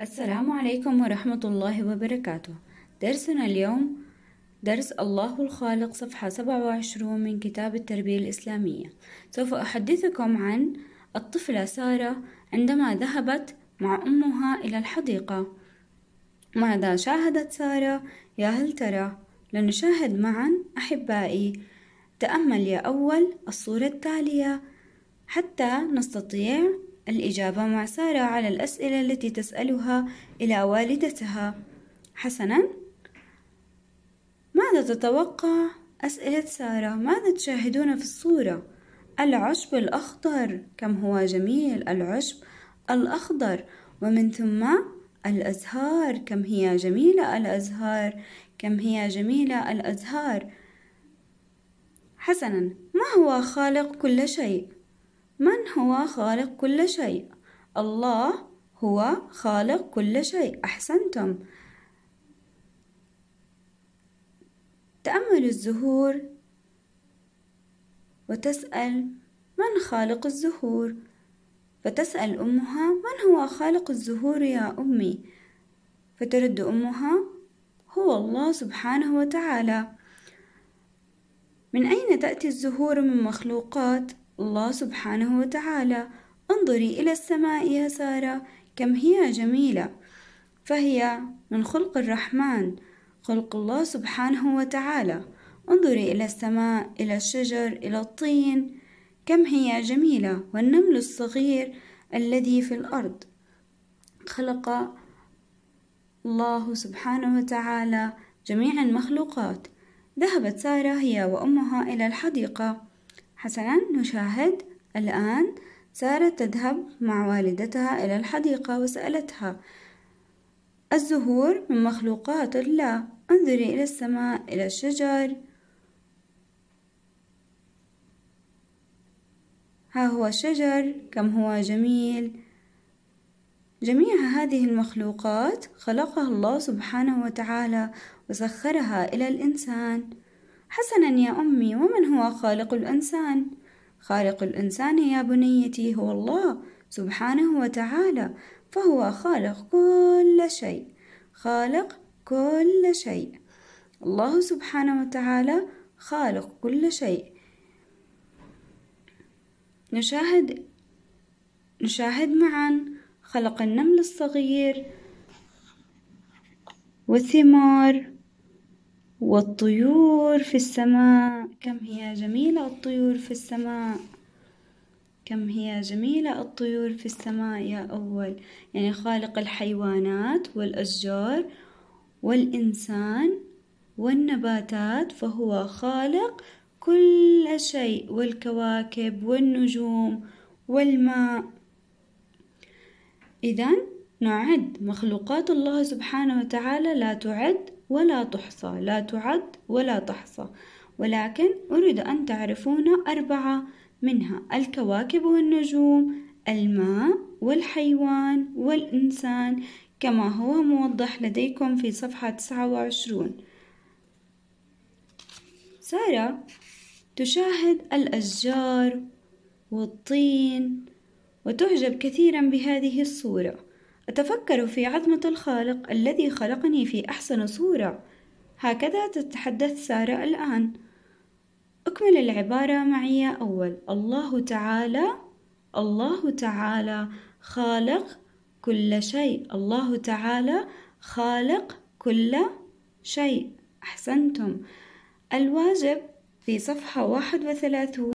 السلام عليكم ورحمة الله وبركاته درسنا اليوم درس الله الخالق صفحة 27 من كتاب التربية الإسلامية سوف أحدثكم عن الطفلة سارة عندما ذهبت مع أمها إلى الحديقة ماذا شاهدت سارة يا هل ترى لنشاهد معا أحبائي تأمل يا أول الصورة التالية حتى نستطيع الإجابة مع سارة على الأسئلة التي تسألها إلى والدتها حسنا ماذا تتوقع أسئلة سارة ماذا تشاهدون في الصورة العشب الأخضر كم هو جميل العشب الأخضر ومن ثم الأزهار كم هي جميلة الأزهار كم هي جميلة الأزهار حسنا ما هو خالق كل شيء من هو خالق كل شيء الله هو خالق كل شيء احسنتم تأمل الزهور وتسال من خالق الزهور فتسال امها من هو خالق الزهور يا امي فترد امها هو الله سبحانه وتعالى من اين تاتي الزهور من مخلوقات الله سبحانه وتعالى انظري إلى السماء يا سارة كم هي جميلة فهي من خلق الرحمن خلق الله سبحانه وتعالى انظري إلى السماء إلى الشجر إلى الطين كم هي جميلة والنمل الصغير الذي في الأرض خلق الله سبحانه وتعالى جميع المخلوقات ذهبت سارة هي وأمها إلى الحديقة حسنا نشاهد الآن سارة تذهب مع والدتها إلى الحديقة وسألتها الزهور من مخلوقات الله انظري إلى السماء إلى الشجر ها هو الشجر كم هو جميل جميع هذه المخلوقات خلقها الله سبحانه وتعالى وسخرها إلى الإنسان حسنا يا أمي ومن هو خالق الإنسان؟ خالق الإنسان يا بنيتي هو الله سبحانه وتعالى فهو خالق كل شيء خالق كل شيء الله سبحانه وتعالى خالق كل شيء نشاهد نشاهد معا خلق النمل الصغير والثمار والطيور في السماء كم هي جميلة الطيور في السماء كم هي جميلة الطيور في السماء يا أول يعني خالق الحيوانات والأشجار والإنسان والنباتات فهو خالق كل شيء والكواكب والنجوم والماء إذا نعد مخلوقات الله سبحانه وتعالى لا تعد ولا تحصى لا تعد ولا تحصى ولكن أريد أن تعرفون أربعة منها الكواكب والنجوم الماء والحيوان والإنسان كما هو موضح لديكم في صفحة 29 سارة تشاهد الأشجار والطين وتعجب كثيرا بهذه الصورة أتفكر في عظمة الخالق الذي خلقني في أحسن صورة هكذا تتحدث سارة الآن أكمل العبارة معي أول الله تعالى الله تعالى خالق كل شيء الله تعالى خالق كل شيء أحسنتم الواجب في صفحة واحد وثلاثون